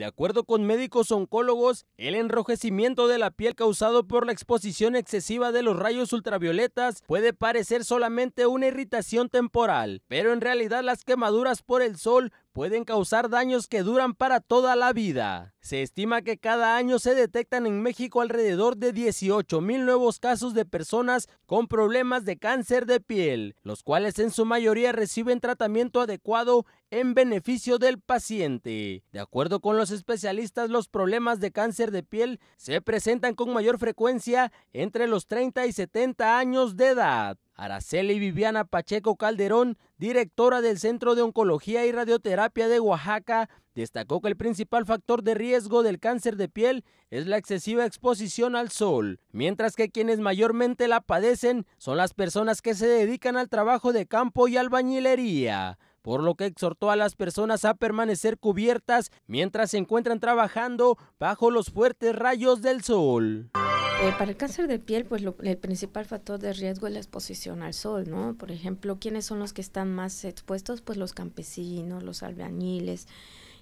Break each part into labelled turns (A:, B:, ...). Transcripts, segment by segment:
A: De acuerdo con médicos oncólogos, el enrojecimiento de la piel causado por la exposición excesiva de los rayos ultravioletas puede parecer solamente una irritación temporal, pero en realidad las quemaduras por el sol pueden causar daños que duran para toda la vida. Se estima que cada año se detectan en México alrededor de 18 mil nuevos casos de personas con problemas de cáncer de piel, los cuales en su mayoría reciben tratamiento adecuado en beneficio del paciente. De acuerdo con los especialistas, los problemas de cáncer de piel se presentan con mayor frecuencia entre los 30 y 70 años de edad. Araceli Viviana Pacheco Calderón, directora del Centro de Oncología y Radioterapia de Oaxaca, destacó que el principal factor de riesgo del cáncer de piel es la excesiva exposición al sol, mientras que quienes mayormente la padecen son las personas que se dedican al trabajo de campo y albañilería por lo que exhortó a las personas a permanecer cubiertas mientras se encuentran trabajando bajo los fuertes rayos del sol. Eh, para el cáncer de piel, pues el principal factor de riesgo es la exposición al sol,
B: ¿no? Por ejemplo, ¿quiénes son los que están más expuestos? Pues los campesinos, los albañiles,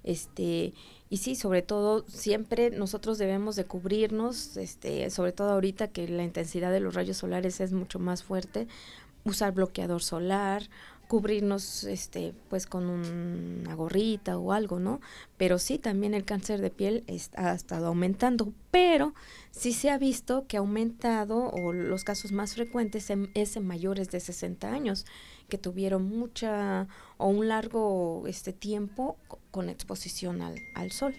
B: este, y sí, sobre todo siempre nosotros debemos de cubrirnos, este, sobre todo ahorita que la intensidad de los rayos solares es mucho más fuerte, usar bloqueador solar, cubrirnos este pues con una gorrita o algo, ¿no? Pero sí también el cáncer de piel ha estado aumentando, pero sí se ha visto que ha aumentado o los casos más frecuentes es en mayores de 60 años que tuvieron mucha o un largo este tiempo con exposición al, al sol.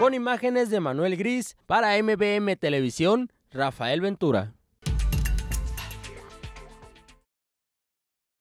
A: Con imágenes de Manuel Gris para MBM Televisión, Rafael Ventura.